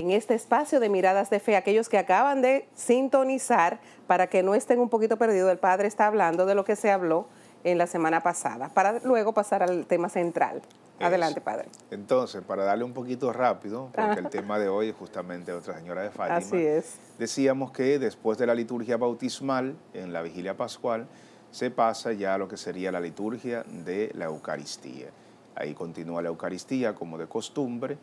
en este espacio de Miradas de Fe, aquellos que acaban de sintonizar, para que no estén un poquito perdidos, el Padre está hablando de lo que se habló en la semana pasada, para luego pasar al tema central. Adelante, Padre. Entonces, para darle un poquito rápido, porque el tema de hoy es justamente Otra Señora de Fátima. Así es. Decíamos que después de la liturgia bautismal, en la vigilia pascual, se pasa ya a lo que sería la liturgia de la Eucaristía. Ahí continúa la Eucaristía como de costumbre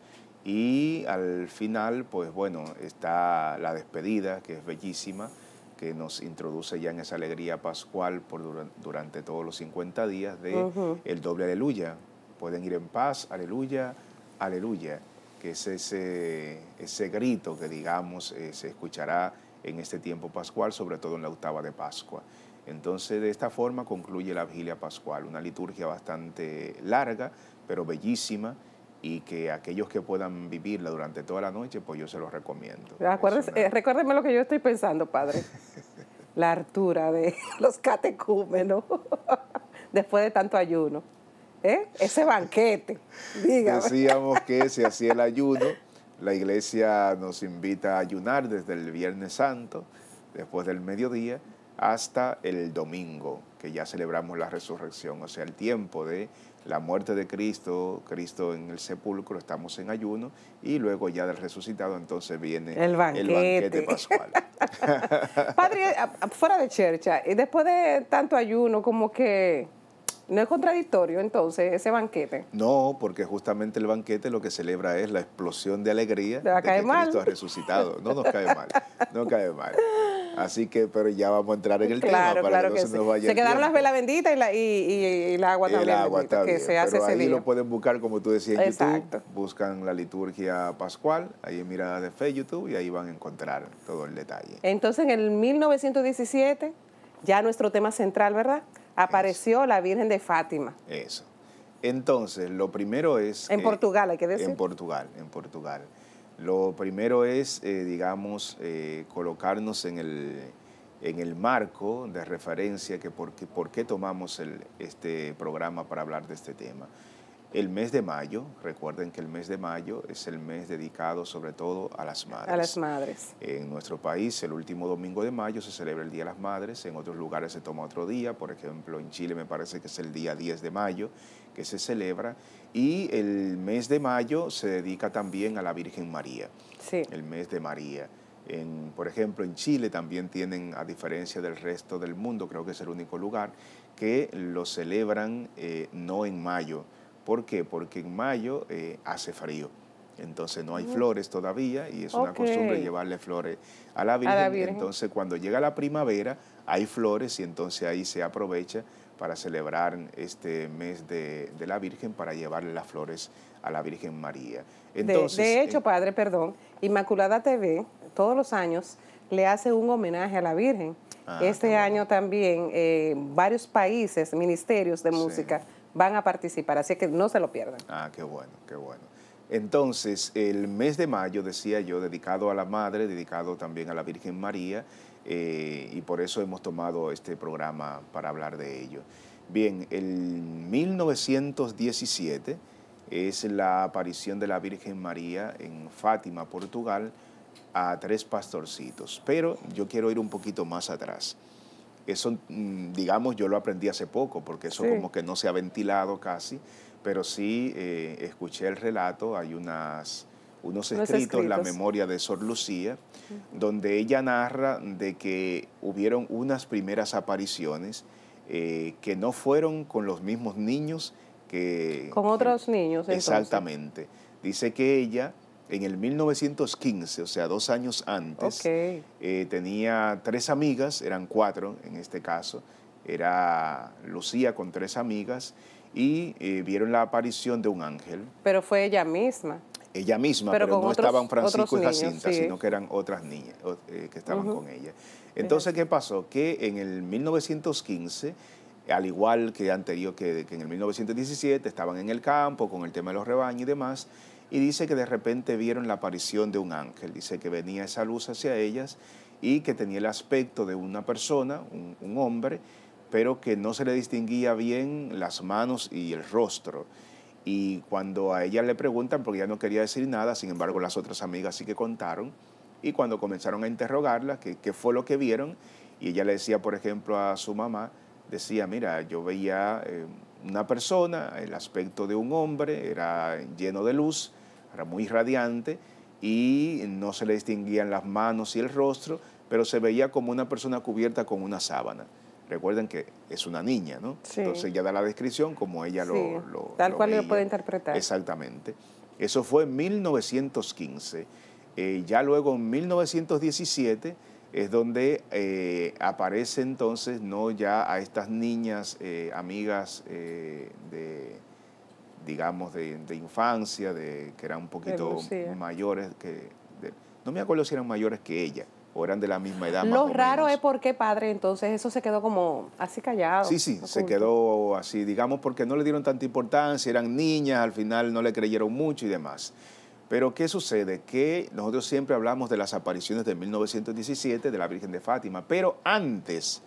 y al final, pues bueno, está la despedida, que es bellísima, que nos introduce ya en esa alegría pascual por durante todos los 50 días de el doble aleluya. Pueden ir en paz, aleluya, aleluya, que es ese, ese grito que, digamos, eh, se escuchará en este tiempo pascual, sobre todo en la octava de Pascua. Entonces, de esta forma concluye la vigilia pascual, una liturgia bastante larga, pero bellísima, y que aquellos que puedan vivirla durante toda la noche, pues yo se los recomiendo. Ah, eh, recuérdeme lo que yo estoy pensando, padre. la hartura de los catecúmenos después de tanto ayuno. ¿Eh? Ese banquete, Decíamos que si hacía el ayuno, la iglesia nos invita a ayunar desde el Viernes Santo, después del mediodía, hasta el domingo, que ya celebramos la resurrección, o sea, el tiempo de la muerte de Cristo, Cristo en el sepulcro, estamos en ayuno y luego ya del resucitado entonces viene el banquete, pascual. Padre, fuera de chercha, y después de tanto ayuno como que... ¿No es contradictorio entonces ese banquete? No, porque justamente el banquete lo que celebra es la explosión de alegría de que Cristo ha resucitado. No nos cae mal, no cae mal. Así que, pero ya vamos a entrar en el tema para que no se nos vaya. Se quedaron las velas benditas y, la, y, y, la agua el agua también. que se hace pero ese ahí lo pueden buscar, como tú decías, en Exacto. YouTube. Buscan la liturgia pascual, ahí en Mirada de Fe, YouTube, y ahí van a encontrar todo el detalle. Entonces, en el 1917, ya nuestro tema central, ¿verdad? Apareció la Virgen de Fátima. Eso. Entonces, lo primero es... En Portugal, hay que decir. En Portugal, en Portugal. Lo primero es, eh, digamos, eh, colocarnos en el, marco de referencia que por, qué tomamos este programa para hablar de este tema. El mes de mayo, recuerden que el mes de mayo es el mes dedicado sobre todo a las madres. A las madres. En nuestro país, el último domingo de mayo se celebra el Día de las Madres, en otros lugares se toma otro día, por ejemplo, en Chile me parece que es el día 10 de mayo que se celebra, y el mes de mayo se dedica también a la Virgen María. Sí. El mes de María. por ejemplo, en Chile también tienen, a diferencia del resto del mundo, creo que es el único lugar, que lo celebran eh, no en mayo, ¿Por qué? Porque en mayo eh, hace frío. Entonces no hay mm. flores todavía y es una costumbre llevarle flores a la, Virgen. Entonces cuando llega la primavera hay flores y entonces ahí se aprovecha para celebrar este mes de, la Virgen para llevarle las flores a la Virgen María. Entonces, de, hecho, eh, padre, perdón, Inmaculada TV todos los años le hace un homenaje a la Virgen. Ah, este año también eh, varios países, ministerios de música van a participar, así que no se lo pierdan. Ah, qué bueno, qué bueno. Entonces, el mes de mayo, decía yo, dedicado a la Madre, dedicado también a la Virgen María, eh, y por eso hemos tomado este programa para hablar de ello. Bien, el 1917 es la aparición de la Virgen María en Fátima, Portugal, a tres pastorcitos, pero yo quiero ir un poquito más atrás. Eso, mm, digamos, yo lo aprendí hace poco, porque eso como que no se ha ventilado casi, pero sí eh, escuché el relato, hay unas, unos escritos, en La memoria de Sor Lucía, donde ella narra de que hubieron unas primeras apariciones eh, que no fueron con los mismos niños que... Con otros niños. Exactamente. Dice que ella en el 1915, o sea, dos años antes, eh, tenía tres amigas, eran cuatro en este caso, era Lucía con tres amigas y eh, vieron la aparición de un ángel. Pero fue ella misma. Ella misma, pero, no estaban Francisco y Jacinta, sino que eran otras niñas eh, que estaban con ella. Entonces, ¿qué pasó? Que en el 1915 al igual que anterior, que, en el 1917 estaban en el campo con el tema de los rebaños y demás, y dice que de repente vieron la aparición de un ángel, dice que venía esa luz hacia ellas y que tenía el aspecto de una persona, un, hombre, pero que no se le distinguía bien las manos y el rostro. Y cuando a ella le preguntan, porque ella no quería decir nada, sin embargo las otras amigas sí que contaron, y cuando comenzaron a interrogarla, qué, fue lo que vieron, y ella le decía, por ejemplo, a su mamá, decía, mira, yo veía eh, una persona, el aspecto de un hombre, era lleno de luz, era muy radiante y no se le distinguían las manos y el rostro, pero se veía como una persona cubierta con una sábana. Recuerden que es una niña, ¿no? Entonces ya da la descripción como ella lo, lo, Tal cual lo puede interpretar. Exactamente. Eso fue en 1915. Eh, ya luego en 1917 es donde eh, aparece entonces, no ya a estas niñas eh, amigas de digamos, de, de infancia, de, que eran un poquito mayores que... no me acuerdo si eran mayores que ella o eran de la misma edad. Lo raro es por qué padre, entonces eso se quedó como así callado. Sí, sí, se quedó así, digamos, porque no le dieron tanta importancia, eran niñas, al final no le creyeron mucho y demás. Pero ¿qué sucede? Que nosotros siempre hablamos de las apariciones de 1917 de la Virgen de Fátima, pero antes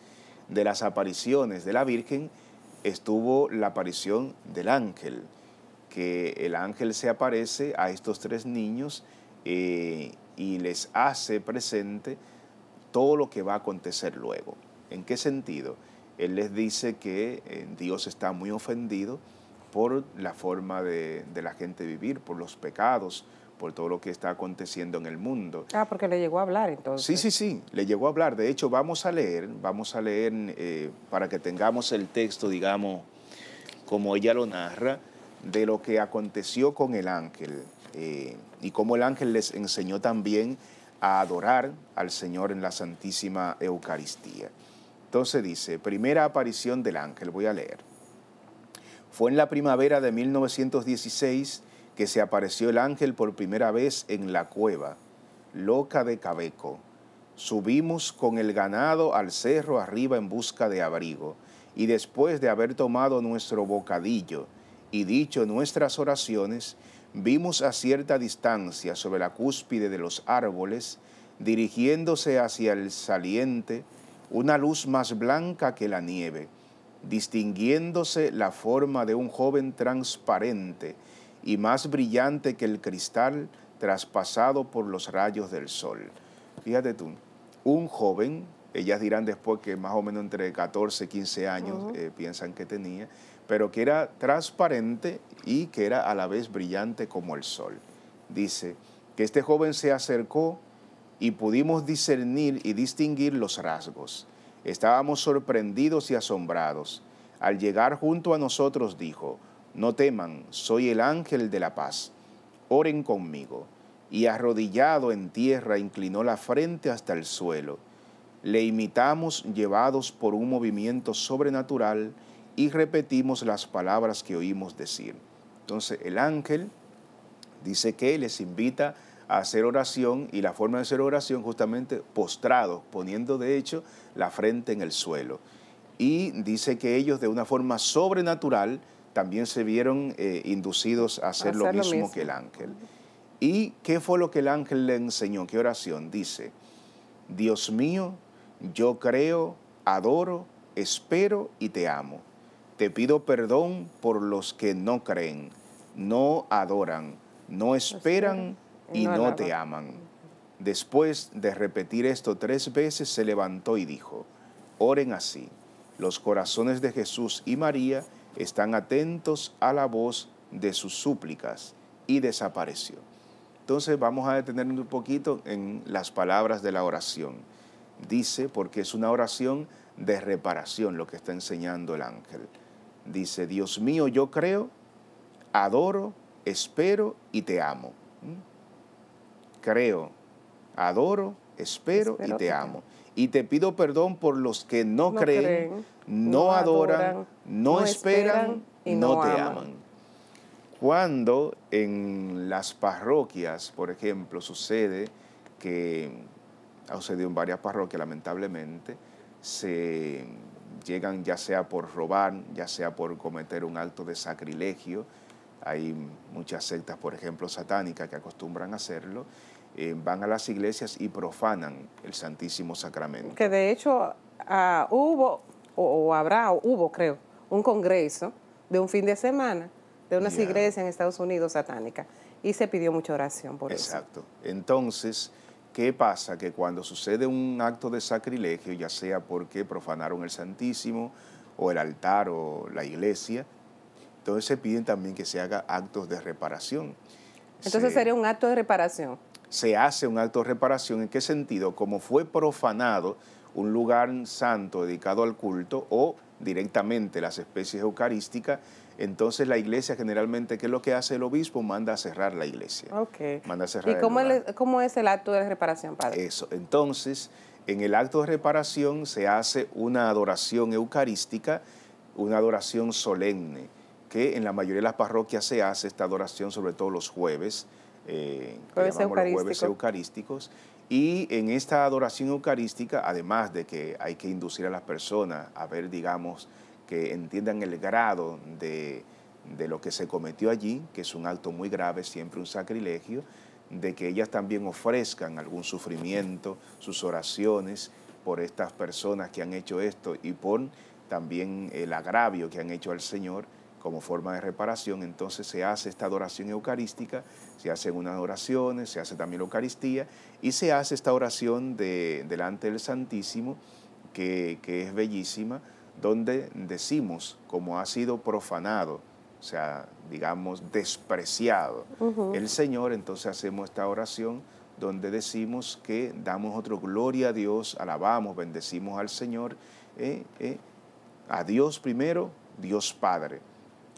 de las apariciones de la Virgen estuvo la aparición del ángel que el ángel se aparece a estos tres niños eh, y les hace presente todo lo que va a acontecer luego. ¿En qué sentido? Él les dice que eh, Dios está muy ofendido por la forma de, la gente vivir, por los pecados, por todo lo que está aconteciendo en el mundo. Ah, porque le llegó a hablar entonces. Sí, sí, sí, le llegó a hablar. De hecho, vamos a leer, vamos a leer eh, para que tengamos el texto, digamos, como ella lo narra de lo que aconteció con el ángel eh, y cómo el ángel les enseñó también a adorar al Señor en la Santísima Eucaristía. Entonces dice, primera aparición del ángel, voy a leer. Fue en la primavera de 1916 que se apareció el ángel por primera vez en la cueva, loca de Cabeco. Subimos con el ganado al cerro arriba en busca de abrigo, y después de haber tomado nuestro bocadillo, y dicho nuestras oraciones, vimos a cierta distancia sobre la cúspide de los árboles, dirigiéndose hacia el saliente, una luz más blanca que la nieve, distinguiéndose la forma de un joven transparente y más brillante que el cristal traspasado por los rayos del sol. Fíjate tú, un joven, ellas dirán después que más o menos entre 14 y 15 años eh, piensan que tenía, pero que era transparente y que era a la vez brillante como el sol. Dice que este joven se acercó y pudimos discernir y distinguir los rasgos. Estábamos sorprendidos y asombrados. Al llegar junto a nosotros dijo, no teman, soy el ángel de la paz, oren conmigo. Y arrodillado en tierra inclinó la frente hasta el suelo. Le imitamos llevados por un movimiento sobrenatural y repetimos las palabras que oímos decir. Entonces el ángel dice que les invita a hacer oración y la forma de hacer oración justamente postrados, poniendo de hecho la frente en el suelo. Y dice que ellos de una forma sobrenatural también se vieron eh, inducidos a hacer, lo, mismo que el ángel. ¿Y qué fue lo que el ángel le enseñó? ¿Qué oración? Dice, Dios mío, yo creo, adoro, espero y te amo. Te pido perdón por los que no creen, no adoran, no esperan y no te aman. Después de repetir esto tres veces, se levantó y dijo, oren así. Los corazones de Jesús y María están atentos a la voz de sus súplicas y desapareció. Entonces vamos a detenernos un poquito en las palabras de la oración. Dice, porque es una oración de reparación lo que está enseñando el ángel. Dice, Dios mío, yo creo, adoro, espero y te amo. ¿Mm? Creo, adoro, espero, y te amo. Y te pido perdón por los que no, creen, no, adoran, no, esperan, y no, te aman. aman. Cuando en las parroquias, por ejemplo, sucede que ha sucedido en varias parroquias, lamentablemente, se llegan ya sea por robar, ya sea por cometer un acto de sacrilegio. Hay muchas sectas, por ejemplo, satánicas que acostumbran a hacerlo. Eh, van a las iglesias y profanan el Santísimo Sacramento. Que de hecho ah, hubo, o, habrá, o hubo creo, un congreso de un fin de semana de unas iglesias en Estados Unidos satánica. y se pidió mucha oración por eso. Exacto. Entonces, ¿Qué pasa? Que cuando sucede un acto de sacrilegio, ya sea porque profanaron el Santísimo o el altar o la iglesia, entonces se piden también que se haga actos de reparación. Entonces sería un acto de reparación. Se hace un acto de reparación. ¿En qué sentido? Como fue profanado un lugar santo dedicado al culto o directamente las especies eucarísticas, entonces la iglesia generalmente, ¿qué es lo que hace el obispo? Manda a cerrar la iglesia. ¿Y cómo, es el acto de reparación, padre? Eso, entonces, en el acto de reparación se hace una adoración eucarística, una adoración solemne, que en la mayoría de las parroquias se hace esta adoración, sobre todo los jueves, eh, los jueves eucarísticos y en esta adoración eucarística, además de que hay que inducir a las personas a ver, digamos, que entiendan el grado de, lo que se cometió allí, que es un acto muy grave, siempre un sacrilegio, de que ellas también ofrezcan algún sufrimiento, sus oraciones por estas personas que han hecho esto y por también el agravio que han hecho al Señor como forma de reparación, entonces se hace esta adoración eucarística, se hacen unas oraciones, se hace también la Eucaristía y se hace esta oración de, delante del Santísimo, que, es bellísima, donde decimos, como ha sido profanado, o sea, digamos, despreciado el Señor, entonces hacemos esta oración donde decimos que damos otro gloria a Dios, alabamos, bendecimos al Señor, eh, eh, a Dios primero, Dios Padre,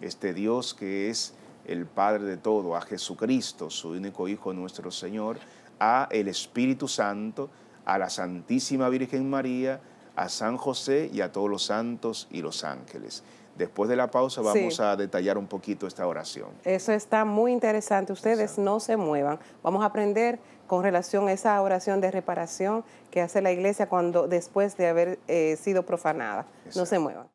este Dios que es el Padre de todo, a Jesucristo, su único Hijo nuestro Señor, a el Espíritu Santo, a la Santísima Virgen María, a San José y a todos los santos y los ángeles. Después de la pausa vamos a detallar un poquito esta oración. Eso está muy interesante. Ustedes no se muevan. Vamos a aprender con relación a esa oración de reparación que hace la iglesia cuando después de haber eh, sido profanada. No se muevan.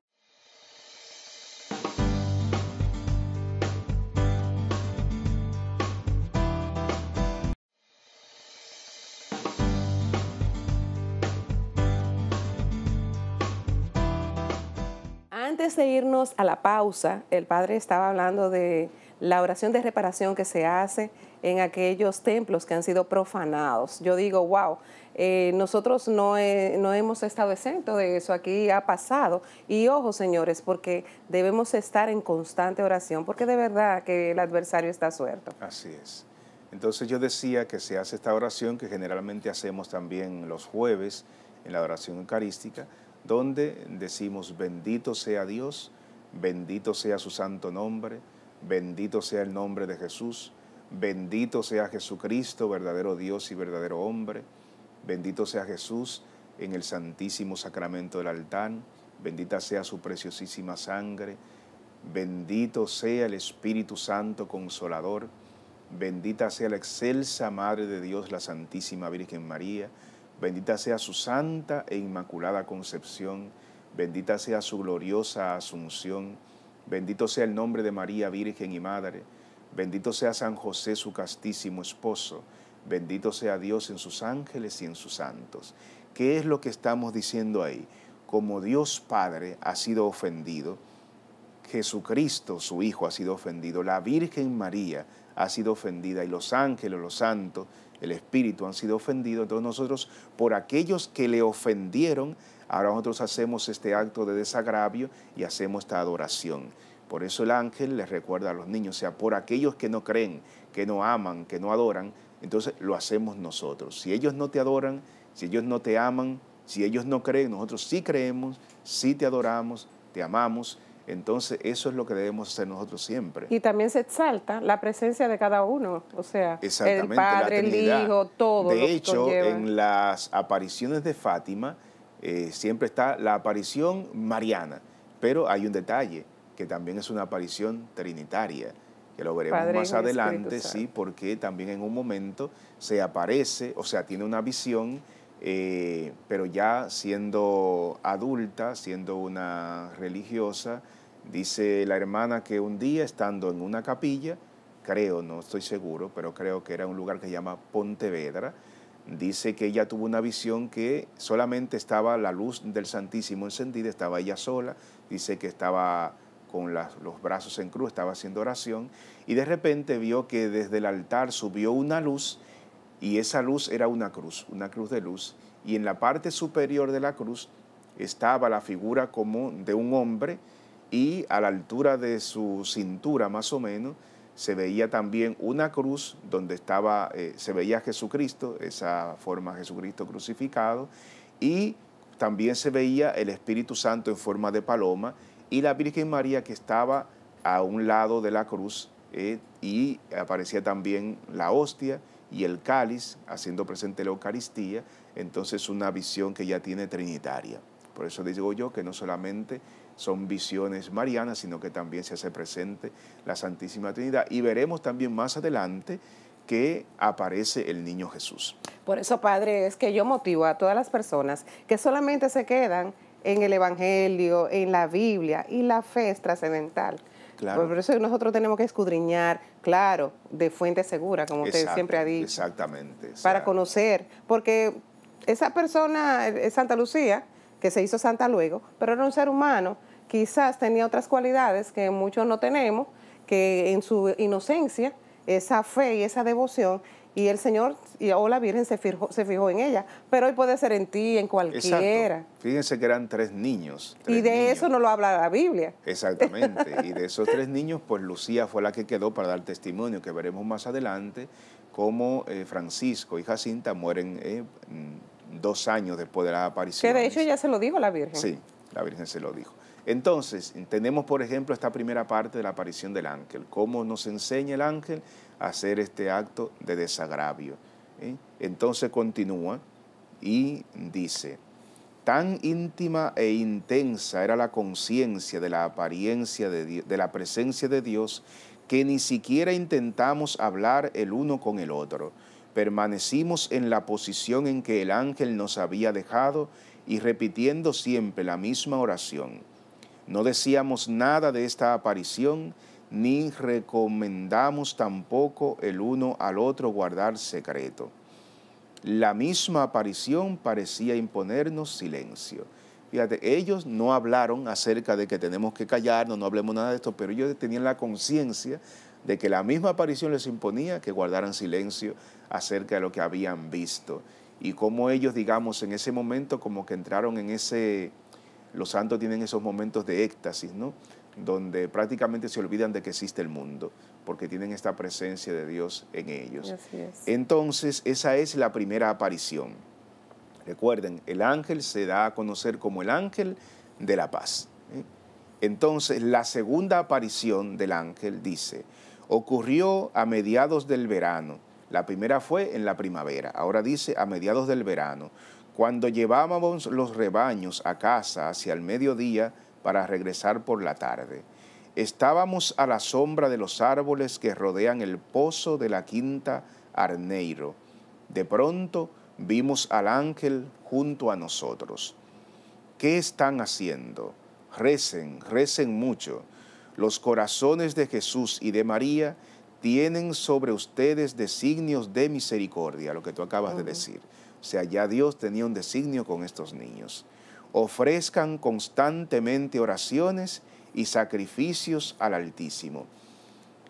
de irnos a la pausa, el padre estaba hablando de la oración de reparación que se hace en aquellos templos que han sido profanados. Yo digo, wow, eh, nosotros no, no hemos estado exentos de eso, aquí ha pasado. Y ojo, señores, porque debemos estar en constante oración, porque de verdad que el adversario está suelto. Así es. Entonces yo decía que se hace esta oración que generalmente hacemos también los jueves en la oración eucarística, donde decimos, bendito sea Dios, bendito sea su santo nombre, bendito sea el nombre de Jesús, bendito sea Jesucristo, verdadero Dios y verdadero hombre, bendito sea Jesús en el santísimo sacramento del altar, bendita sea su preciosísima sangre, bendito sea el Espíritu Santo consolador, bendita sea la excelsa Madre de Dios, la Santísima Virgen María, Bendita sea su santa e inmaculada concepción. Bendita sea su gloriosa asunción. Bendito sea el nombre de María Virgen y Madre. Bendito sea San José, su castísimo esposo. Bendito sea Dios en sus ángeles y en sus santos. ¿Qué es lo que estamos diciendo ahí? Como Dios Padre ha sido ofendido, Jesucristo, su Hijo, ha sido ofendido, la Virgen María ha sido ofendida y los ángeles, los santos, el espíritu han sido ofendido, Entonces nosotros, por aquellos que le ofendieron, ahora nosotros hacemos este acto de desagravio y hacemos esta adoración. Por eso el ángel les recuerda a los niños, o sea, por aquellos que no creen, que no aman, que no adoran, entonces lo hacemos nosotros. Si ellos no te adoran, si ellos no te aman, si ellos no creen, nosotros sí creemos, sí te adoramos, te amamos entonces, eso es lo que debemos hacer nosotros siempre. Y también se exalta la presencia de cada uno, o sea, el Padre, el Hijo, todo. De hecho, en las apariciones de Fátima eh, siempre está la aparición mariana, pero hay un detalle, que también es una aparición trinitaria, que lo veremos más adelante, sí, porque también en un momento se aparece, o sea, tiene una visión. Eh, pero ya siendo adulta, siendo una religiosa, Dice la hermana que un día estando en una capilla, creo, no estoy seguro, pero creo que era un lugar que se llama Pontevedra, dice que ella tuvo una visión que solamente estaba la luz del Santísimo encendida, estaba ella sola, dice que estaba con los brazos en cruz, estaba haciendo oración, y de repente vio que desde el altar subió una luz, y esa luz era una cruz, una cruz de luz, y en la parte superior de la cruz estaba la figura como de un hombre, y a la altura de su cintura más o menos se veía también una cruz donde estaba, eh, se veía Jesucristo, esa forma Jesucristo crucificado, y también se veía el Espíritu Santo en forma de paloma y la Virgen María que estaba a un lado de la cruz eh, y aparecía también la hostia y el cáliz, haciendo presente la Eucaristía, entonces una visión que ya tiene trinitaria. Por eso digo yo que no solamente son visiones marianas, sino que también se hace presente la Santísima Trinidad. Y veremos también más adelante que aparece el niño Jesús. Por eso, Padre, es que yo motivo a todas las personas que solamente se quedan en el Evangelio, en la Biblia, y la fe es trascendental. Claro. Por eso nosotros tenemos que escudriñar, claro, de fuente segura, como usted siempre ha dicho. Exactamente. Para conocer, porque esa persona es eh, Santa Lucía, que se hizo santa luego, pero era un ser humano quizás tenía otras cualidades que muchos no tenemos, que en su inocencia, esa fe y esa devoción, y el Señor y, o oh, la Virgen se fijó, se fijó en ella. Pero hoy puede ser en ti, en cualquiera. Fíjense que eran tres niños. y de eso no lo habla la Biblia. Exactamente. y de esos tres niños, pues Lucía fue la que quedó para dar testimonio, que veremos más adelante cómo eh, Francisco y Jacinta mueren eh, mm, dos años después de la aparición. Que de hecho ya se lo dijo la Virgen. Sí, la Virgen se lo dijo. Entonces, tenemos por ejemplo esta primera parte de la aparición del ángel, cómo nos enseña el ángel a hacer este acto de desagravio. ¿eh? Entonces continúa y dice, tan íntima e intensa era la conciencia de la apariencia de, de la presencia de Dios que ni siquiera intentamos hablar el uno con el otro. Permanecimos en la posición en que el ángel nos había dejado y repitiendo siempre la misma oración. No decíamos nada de esta aparición, ni recomendamos tampoco el uno al otro guardar secreto. La misma aparición parecía imponernos silencio. Fíjate, ellos no hablaron acerca de que tenemos que callarnos, no hablemos nada de esto, pero ellos tenían la conciencia de que la misma aparición les imponía que guardaran silencio acerca de lo que habían visto. Y como ellos, digamos, en ese momento como que entraron en ese, los santos tienen esos momentos de éxtasis, ¿no? donde prácticamente se olvidan de que existe el mundo, porque tienen esta presencia de Dios en ellos. Entonces, esa es la primera aparición. Recuerden, el ángel se da a conocer como el ángel de la paz. ¿eh? Entonces, la segunda aparición del ángel dice, ocurrió a mediados del verano. La primera fue en la primavera, ahora dice a mediados del verano cuando llevábamos los rebaños a casa hacia el mediodía para regresar por la tarde. Estábamos a la sombra de los árboles que rodean el pozo de la quinta Arneiro. De pronto vimos al ángel junto a nosotros. ¿Qué están haciendo? Recen, recen mucho. Los corazones de Jesús y de María tienen sobre ustedes designios de misericordia, lo que tú acabas de decir sea, ya Dios tenía un designio con estos niños. Ofrezcan constantemente oraciones y sacrificios al Altísimo.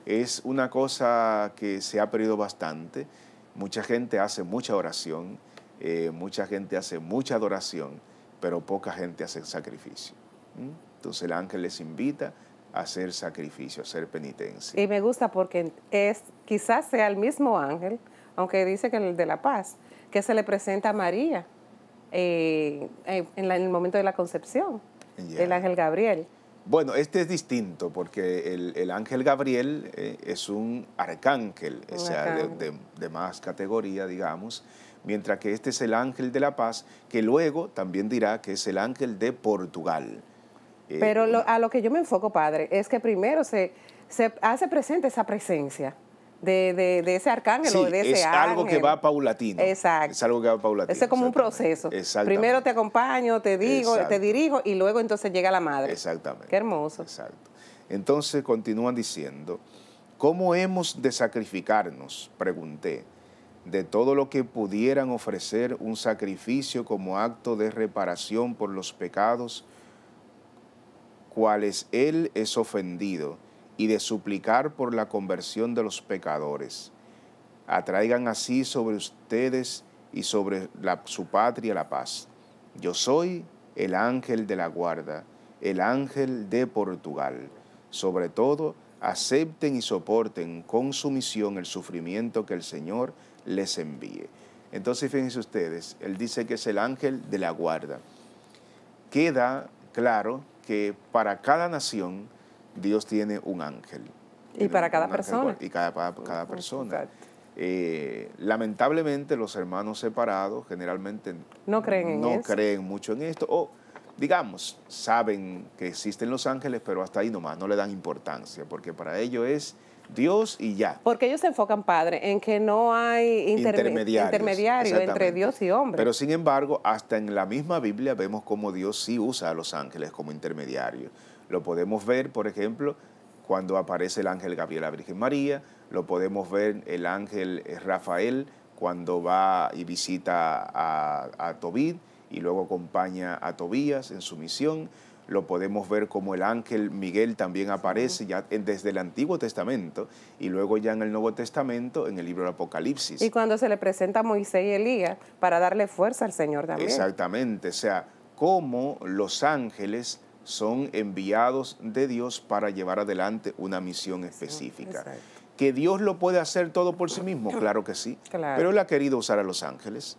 Es una cosa que se ha perdido bastante. Mucha gente hace mucha oración, eh, mucha gente hace mucha adoración, pero poca gente hace sacrificio. ¿Mm? Entonces el ángel les invita a hacer sacrificio, a hacer penitencia. Y me gusta porque es, quizás sea el mismo ángel, aunque dice que el de la paz, que se le presenta a María eh, eh, en, el momento de la concepción el del ángel Gabriel. Bueno, este es distinto porque el, ángel Gabriel eh, es un arcángel, o sea, De, más categoría, digamos, mientras que este es el ángel de la paz, que luego también dirá que es el ángel de Portugal. Pero a lo que yo me enfoco, padre, es que primero se, se hace presente esa presencia de, de, ese arcángel o de ese es algo que va paulatino. Exacto. Es algo que va paulatino. ese es como un proceso. Primero te acompaño, te digo, te dirijo y luego entonces llega la madre. Exactamente. Qué hermoso. Exacto. Entonces continúan diciendo, ¿cómo hemos de sacrificarnos? Pregunté, de todo lo que pudieran ofrecer un sacrificio como acto de reparación por los pecados, cuales Él es ofendido y de suplicar por la conversión de los pecadores. Atraigan así sobre ustedes y sobre su patria la paz. Yo soy el ángel de la guarda, el ángel de Portugal. Sobre todo, acepten y soporten con sumisión el sufrimiento que el Señor les envíe. Entonces, fíjense ustedes, él dice que es el ángel de la guarda. Queda claro que para cada nación Dios tiene un ángel. Y para cada persona. y para cada persona. lamentablemente los hermanos separados generalmente no creen, no creen mucho en esto. O digamos, saben que existen los ángeles, pero hasta ahí nomás, no le dan importancia, porque para ellos es Dios y ya. Porque ellos se enfocan, padre, en que no hay intermediario entre Dios y hombre. Pero sin embargo, hasta en la misma Biblia vemos cómo Dios sí usa a los ángeles como intermediarios. Lo podemos ver, por ejemplo, cuando aparece el ángel Gabriel a Virgen María, lo podemos ver el ángel eh, Rafael cuando va y visita a, a Tobit y luego acompaña a Tobías en su misión lo podemos ver como el ángel Miguel también aparece ya desde el Antiguo Testamento y luego ya en el Nuevo Testamento en el libro del Apocalipsis. Y cuando se le presenta a Moisés y Elías para darle fuerza al Señor también. Exactamente, o sea, cómo los ángeles son enviados de Dios para llevar adelante una misión específica. ¿Que Dios lo puede hacer todo por sí mismo? Claro que sí. Pero Él ha querido usar a los ángeles.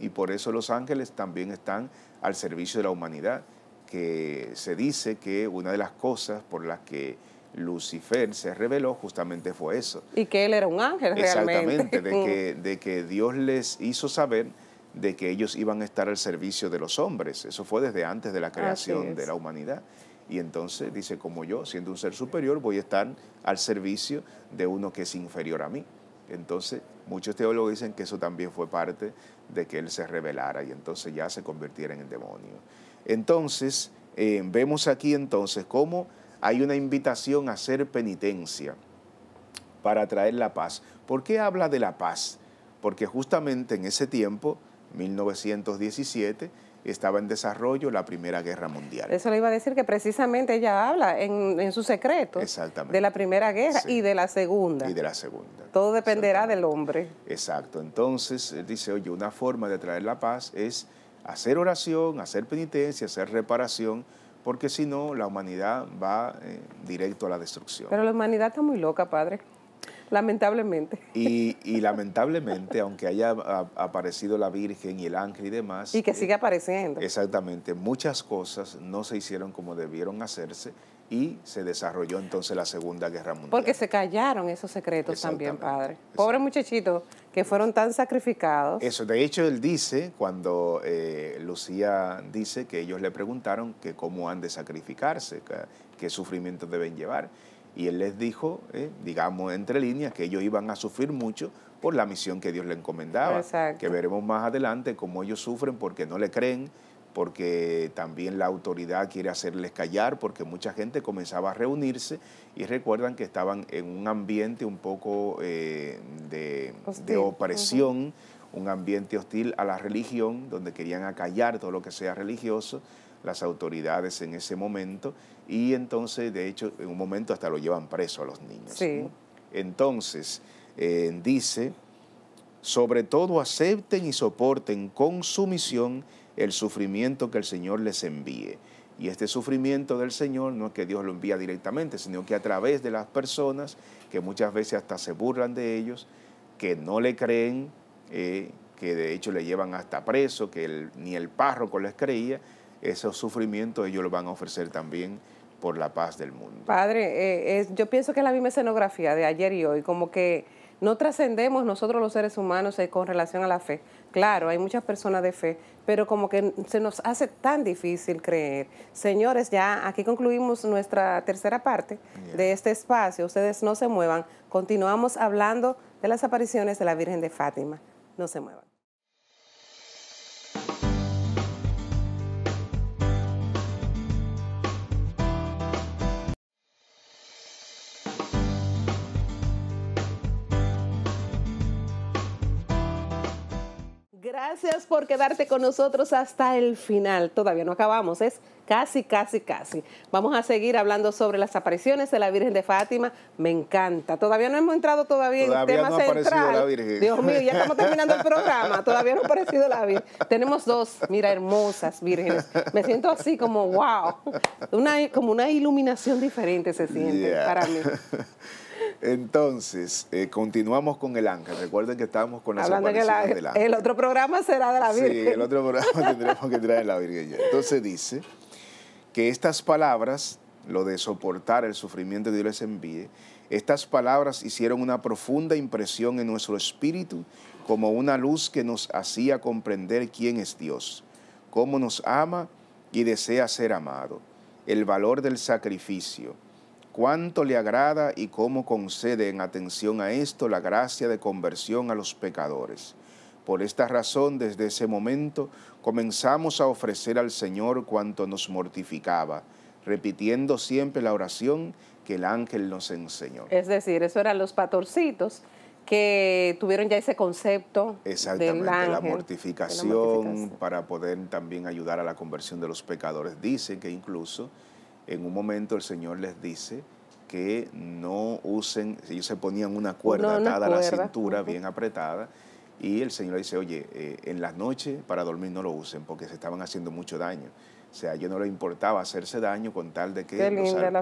Y por eso los ángeles también están al servicio de la humanidad que se dice que una de las cosas por las que Lucifer se reveló justamente fue eso. Y que él era un ángel Exactamente, de que, de que Dios les hizo saber de que ellos iban a estar al servicio de los hombres. Eso fue desde antes de la creación de la humanidad. Y entonces dice, como yo, siendo un ser superior, voy a estar al servicio de uno que es inferior a mí. Entonces, muchos teólogos dicen que eso también fue parte de que él se revelara y entonces ya se convirtiera en el demonio. Entonces, eh, vemos aquí entonces cómo hay una invitación a hacer penitencia para traer la paz. ¿Por qué habla de la paz? Porque justamente en ese tiempo, 1917, estaba en desarrollo la Primera Guerra Mundial. Eso le iba a decir que precisamente ella habla en, su secreto de la Primera Guerra y de la Segunda. Y de la Segunda. Todo dependerá del hombre. Exacto. Entonces, él dice, oye, una forma de traer la paz es hacer oración, hacer penitencia, hacer reparación, porque si no, la humanidad va eh, directo a la destrucción. Pero la humanidad está muy loca, padre. Lamentablemente. Y, lamentablemente, aunque haya aparecido la Virgen y el ángel y demás. Y que eh, siga sigue apareciendo. Exactamente. Muchas cosas no se hicieron como debieron hacerse y se desarrolló entonces la Segunda Guerra Mundial. Porque se callaron esos secretos también, padre. Pobres muchachitos que fueron tan sacrificados. Eso, de hecho, él dice, cuando eh, Lucía dice que ellos le preguntaron que cómo han de sacrificarse, qué sufrimiento deben llevar. Y él les dijo, eh, digamos entre líneas, que ellos iban a sufrir mucho por la misión que Dios le encomendaba. Que veremos más adelante cómo ellos sufren porque no le creen, porque también la autoridad quiere hacerles callar, porque mucha gente comenzaba a reunirse y recuerdan que estaban en un ambiente un poco eh, de, opresión, un ambiente hostil a la religión, donde querían acallar todo lo que sea religioso, las autoridades en ese momento, y entonces, de hecho, en un momento hasta lo llevan preso a los niños. Entonces, eh, dice, sobre todo acepten y soporten con sumisión el sufrimiento que el Señor les envíe. Y este sufrimiento del Señor no es que Dios lo envía directamente, sino que a través de las personas que muchas veces hasta se burlan de ellos, que no le creen, eh, que de hecho le llevan hasta preso, que ni el párroco les creía, esos sufrimientos ellos lo van a ofrecer también por la paz del mundo. Padre, eh, yo pienso que es la misma escenografía de ayer y hoy, como que no trascendemos nosotros los seres humanos eh, con relación a la fe. Claro, hay muchas personas de fe, pero como que se nos hace tan difícil creer. Señores, ya aquí concluimos nuestra tercera parte de este espacio. Ustedes no se muevan. Continuamos hablando de las apariciones de la Virgen de Fátima. No se muevan. Gracias por quedarte con nosotros hasta el final. Todavía no acabamos, es casi, casi, casi. Vamos a seguir hablando sobre las apariciones de la Virgen de Fátima. Me encanta. Todavía no hemos entrado todavía, en tema no ha aparecido La Virgen. Dios mío, ya estamos terminando el programa. Todavía no ha aparecido la Virgen. Tenemos dos, mira, hermosas vírgenes. Me siento así como, wow. Una, como una iluminación diferente se siente para mí. Entonces, eh, continuamos con el ángel. Recuerden que estábamos con la Hablando del ángel. El otro programa será de la Virgen. Sí, el otro programa tendremos que traer de la Virgen. Entonces dice que estas palabras, lo de soportar el sufrimiento que Dios les envíe, estas palabras hicieron una profunda impresión en nuestro espíritu como una luz que nos hacía comprender quién es Dios, cómo nos ama y desea ser amado, el valor del sacrificio, cuánto le agrada y cómo concede en atención a esto la gracia de conversión a los pecadores. Por esta razón, desde ese momento, comenzamos a ofrecer al Señor cuanto nos mortificaba, repitiendo siempre la oración que el ángel nos enseñó. Es decir, eso eran los patorcitos que tuvieron ya ese concepto la mortificación para poder también ayudar a la conversión de los pecadores. Dicen que incluso en un momento el Señor les dice que no usen, ellos se ponían una cuerda atada a la cintura, bien apretada, y el Señor le dice, oye, eh, en las noches para dormir no lo usen porque se estaban haciendo mucho daño. O sea, yo no le importaba hacerse daño con tal de que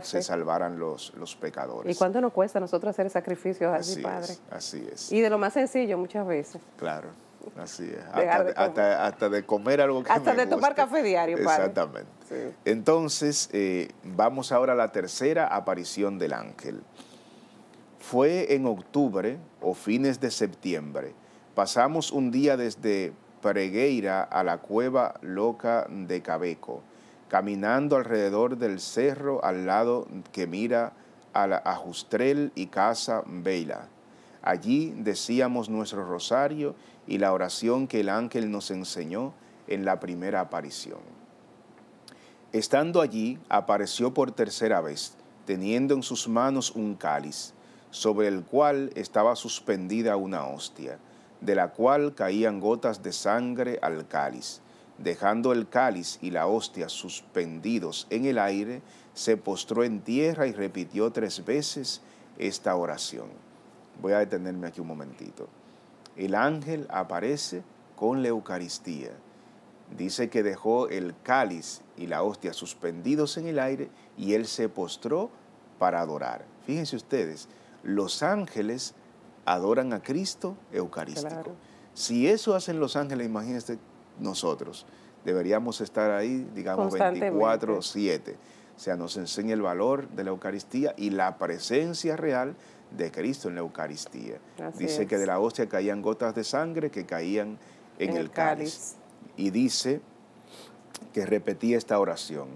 se salvaran los, pecadores. ¿Y cuánto nos cuesta a nosotros hacer sacrificios así, así Padre? así es. Y de lo más sencillo muchas veces. Claro. Así es. Hasta de, comer algo que Hasta de tomar café diario, Exactamente. Entonces, eh, vamos ahora a la tercera aparición del ángel. Fue en octubre o fines de septiembre. Pasamos un día desde Pregueira a la cueva loca de Cabeco, caminando alrededor del cerro al lado que mira a, la, ajustrel y Casa Vela Allí decíamos nuestro rosario y la oración que el ángel nos enseñó en la primera aparición. Estando allí, apareció por tercera vez, teniendo en sus manos un cáliz, sobre el cual estaba suspendida una hostia, de la cual caían gotas de sangre al cáliz. Dejando el cáliz y la hostia suspendidos en el aire, se postró en tierra y repitió tres veces esta oración. Voy a detenerme aquí un momentito. El ángel aparece con la Eucaristía. Dice que dejó el cáliz y la hostia suspendidos en el aire y él se postró para adorar. Fíjense ustedes, los ángeles adoran a Cristo Eucarístico. Si eso hacen los ángeles, imagínense nosotros. Deberíamos estar ahí, digamos, 24-7. O sea, nos enseña el valor de la Eucaristía y la presencia real de Cristo en la Eucaristía. dice que de la hostia caían gotas de sangre que caían en, el cáliz. Y dice que repetía esta oración,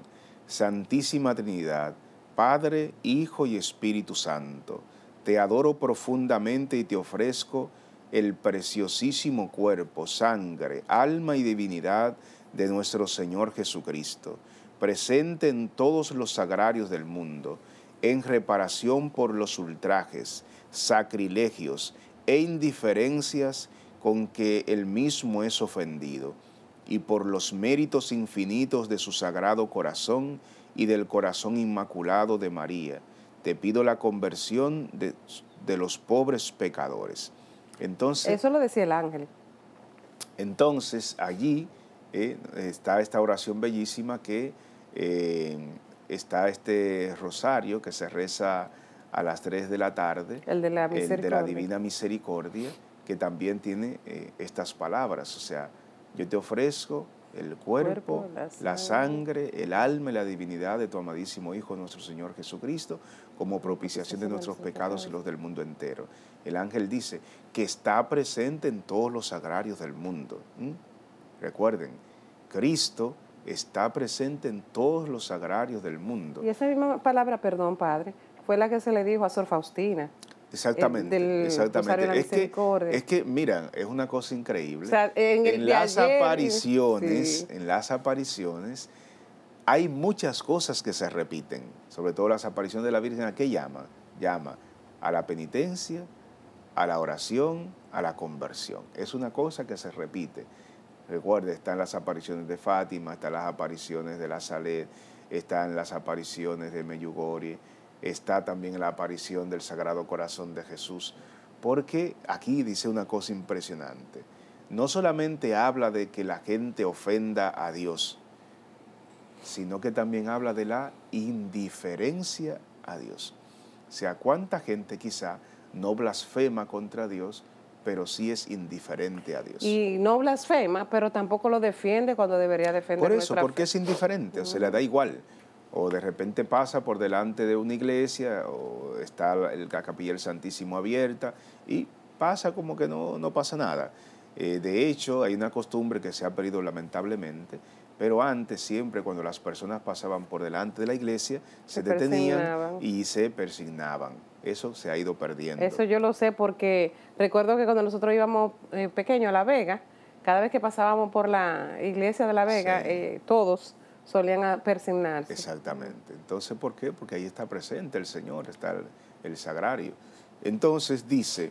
Santísima Trinidad, Padre, Hijo y Espíritu Santo, te adoro profundamente y te ofrezco el preciosísimo cuerpo, sangre, alma y divinidad de nuestro Señor Jesucristo presente en todos los sagrarios del mundo, en reparación por los ultrajes, sacrilegios e indiferencias con que el mismo es ofendido, y por los méritos infinitos de su sagrado corazón y del corazón inmaculado de María, te pido la conversión de, los pobres pecadores. Entonces, Eso lo decía el ángel. Entonces, allí eh, está esta oración bellísima que eh, está este rosario que se reza a las 3 de la tarde, el de la, Divina Misericordia, que también tiene eh, estas palabras, o sea, yo te ofrezco el cuerpo, la, sangre. el alma y la divinidad de tu amadísimo Hijo, nuestro Señor Jesucristo, como propiciación de nuestros pecados y los del mundo entero. El ángel dice que está presente en todos los sagrarios del mundo. Recuerden, Cristo está presente en todos los sagrarios del mundo. Y esa misma palabra, perdón, padre, fue la que se le dijo a Sor Faustina. Eh, exactamente, exactamente. Es que, mira, es una cosa increíble. en, las apariciones, en las apariciones, hay muchas cosas que se repiten, sobre todo las apariciones de la Virgen, ¿a qué llama? Llama a la penitencia, a la oración, a la conversión. Es una cosa que se repite. Recuerde, están las apariciones de Fátima, están las apariciones de la Saled, están las apariciones de Meyugori, está también la aparición del Sagrado Corazón de Jesús, porque aquí dice una cosa impresionante. No solamente habla de que la gente ofenda a Dios, sino que también habla de la indiferencia a Dios. O sea, cuánta gente quizá no blasfema contra Dios pero sí es indiferente a Dios. Y no blasfema, pero tampoco lo defiende cuando debería defender. Por eso, porque es indiferente, o se le da igual. O de repente pasa por delante de una iglesia, o está el capilla del Santísimo abierta, y pasa como que no, pasa nada. Eh, de hecho, hay una costumbre que se ha perdido lamentablemente, pero antes siempre cuando las personas pasaban por delante de la iglesia, se detenían y se persignaban eso se ha ido perdiendo. Eso yo lo sé porque recuerdo que cuando nosotros íbamos eh, pequeños a La Vega, cada vez que pasábamos por la iglesia de La Vega, eh, todos solían persignarse. Exactamente. Entonces, ¿por qué? Porque ahí está presente el Señor, está el, sagrario. Entonces dice,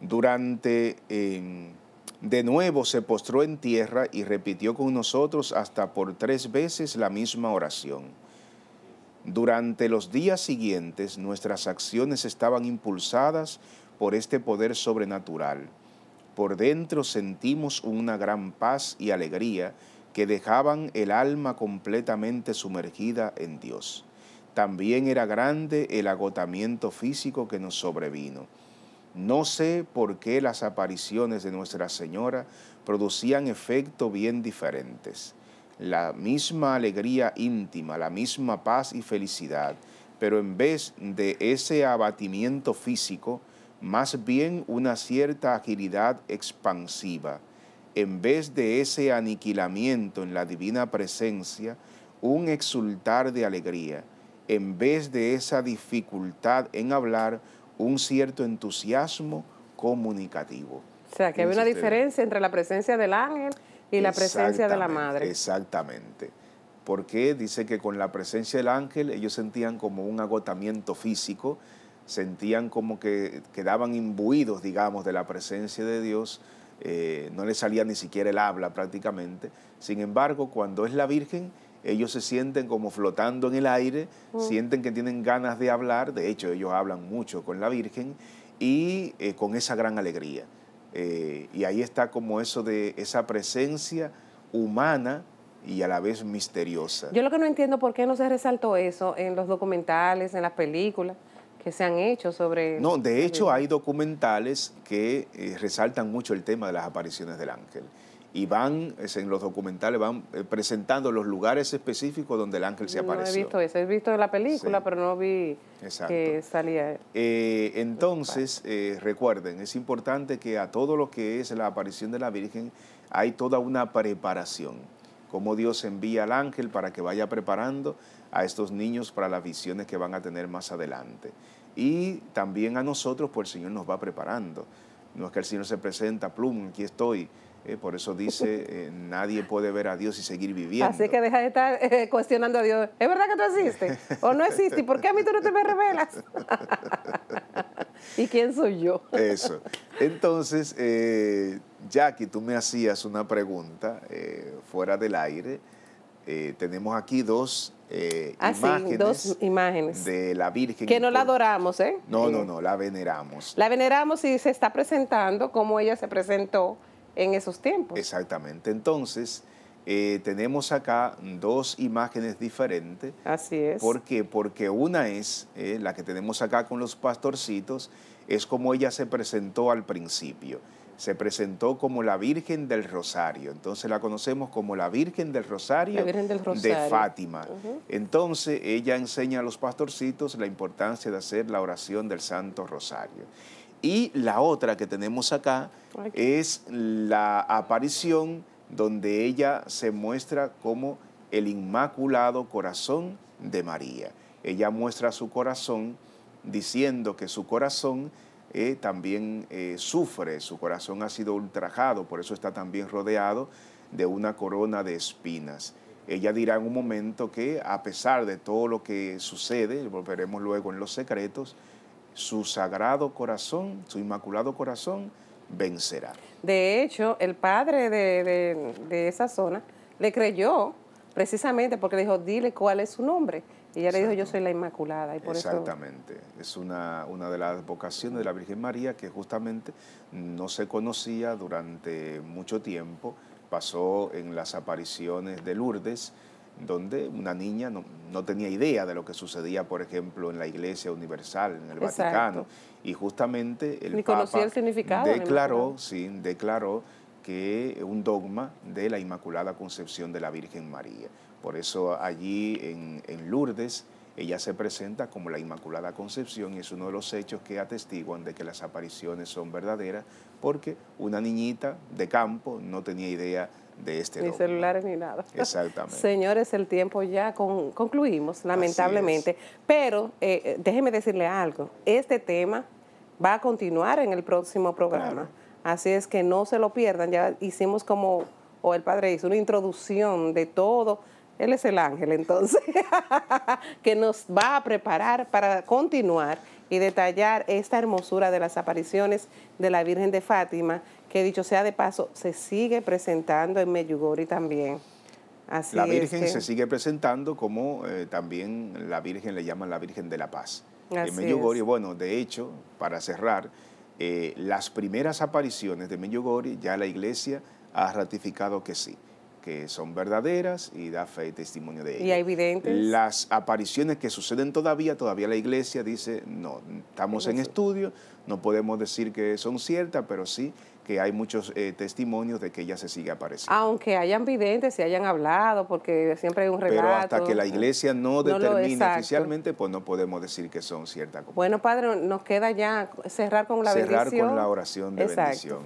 durante, de nuevo se postró en tierra y repitió con nosotros hasta por tres veces la misma oración. Durante los días siguientes nuestras acciones estaban impulsadas por este poder sobrenatural. Por dentro sentimos una gran paz y alegría que dejaban el alma completamente sumergida en Dios. También era grande el agotamiento físico que nos sobrevino. No sé por qué las apariciones de Nuestra Señora producían efectos bien diferentes la misma alegría íntima, la misma paz y felicidad, pero en vez de ese abatimiento físico, más bien una cierta agilidad expansiva. En vez de ese aniquilamiento en la divina presencia, un exultar de alegría. En vez de esa dificultad en hablar, un cierto entusiasmo comunicativo. O sea, que hay una diferencia entre la presencia del ángel y la presencia de la madre. Exactamente. Porque dice que con la presencia del ángel ellos sentían como un agotamiento físico, sentían como que quedaban imbuidos, digamos, de la presencia de Dios, eh, no les salía ni siquiera el habla prácticamente. Sin embargo, cuando es la Virgen, ellos se sienten como flotando en el aire, mm. sienten que tienen ganas de hablar, de hecho ellos hablan mucho con la Virgen y eh, con esa gran alegría. Eh, y ahí está como eso de esa presencia humana y a la vez misteriosa. Yo lo que no entiendo por qué no se resaltó eso en los documentales, en las películas que se han hecho sobre... No, de hecho hay documentales que eh, resaltan mucho el tema de las apariciones del ángel y van, en los documentales, van eh, presentando los lugares específicos donde el ángel se apareció. No he visto eso, he visto la película, pero no vi que salía. Eh, entonces, eh, recuerden, es importante que a todo lo que es la aparición de la Virgen hay toda una preparación, cómo Dios envía al ángel para que vaya preparando a estos niños para las visiones que van a tener más adelante. Y también a nosotros, pues el Señor nos va preparando. No es que el Señor se presenta, plum, aquí estoy eh, por eso dice, eh, nadie puede ver a Dios y seguir viviendo. Así que deja de estar eh, cuestionando a Dios. ¿Es verdad que tú existes? ¿O no existes? ¿Y por qué a mí tú no te me revelas? ¿Y quién soy yo? eso. Entonces, Jackie, tú me hacías una pregunta fuera del aire. tenemos aquí dos ah, imágenes, dos imágenes de la Virgen. Que no la adoramos, ¿eh? No, no, no, la veneramos. La veneramos y se está presentando como ella se presentó en esos tiempos. Exactamente. Entonces, eh, tenemos acá dos imágenes diferentes. Así es. ¿Por Porque una es eh, la que tenemos acá con los pastorcitos, es como ella se presentó al principio. Se presentó como la Virgen del Rosario. Entonces la conocemos como la Virgen del Rosario, de Fátima. Entonces ella enseña a los pastorcitos la importancia de hacer la oración del Santo Rosario. Y la otra que tenemos acá es la aparición donde ella se muestra como el Inmaculado Corazón de María. Ella muestra su corazón diciendo que su corazón eh, también eh, sufre, su corazón ha sido ultrajado, por eso está también rodeado de una corona de espinas. Ella dirá en un momento que a pesar de todo lo que sucede, volveremos luego en los secretos, su sagrado corazón, su inmaculado corazón, vencerá. De hecho, el padre de, esa zona le creyó precisamente porque le dijo, dile cuál es su nombre. Y ella le dijo, yo soy la Inmaculada. Y Exactamente. Es una, una de las vocaciones de la Virgen María que justamente no se conocía durante mucho tiempo. Pasó en las apariciones de Lourdes, donde una niña no, tenía idea de lo que sucedía, por ejemplo, en la Iglesia Universal, en el Vaticano. Y justamente el Papa declaró, sí, declaró que un dogma de la Inmaculada Concepción de la Virgen María. Por eso allí en, en Lourdes ella se presenta como la Inmaculada Concepción y es uno de los hechos que atestiguan de que las apariciones son verdaderas porque una niñita de campo no tenía idea de este Ni celulares ni nada. Exactamente. Señores, el tiempo ya concluimos, lamentablemente. Pero eh, eh, déjeme decirle algo. Este tema va a continuar en el próximo programa. Así es que no se lo pierdan. Ya hicimos como, o el padre hizo, una introducción de todo. Él es el ángel, entonces, que nos va a preparar para continuar y detallar esta hermosura de las apariciones de la Virgen de Fátima que dicho sea de paso, se sigue presentando en Meyugori también. la Virgen se sigue presentando como eh, también la Virgen le llaman la Virgen de la Paz. en Meyugori, bueno, de hecho, para cerrar, eh, las primeras apariciones de Meyugori ya la iglesia ha ratificado que sí que son verdaderas y da fe y testimonio de ellas. Y hay evidentes. Las apariciones que suceden todavía, todavía la iglesia dice, no, estamos en estudio, no podemos decir que son ciertas, pero sí que hay muchos eh, testimonios de que ella se sigue apareciendo. Aunque hayan videntes, se hayan hablado, porque siempre hay un relato. Pero hasta que la iglesia no, determine oficialmente, pues no podemos decir que son ciertas. Bueno, Padre, nos queda ya cerrar con la bendición. Cerrar con la oración de bendición.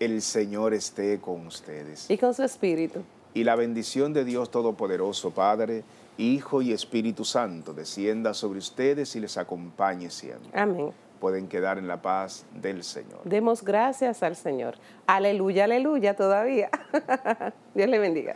El Señor esté con ustedes. Y con su espíritu. Y la bendición de Dios Todopoderoso, Padre, Hijo y Espíritu Santo, descienda sobre ustedes y les acompañe siempre. Amén pueden quedar en la paz del Señor. Demos gracias al Señor. Aleluya, aleluya todavía. Dios le bendiga.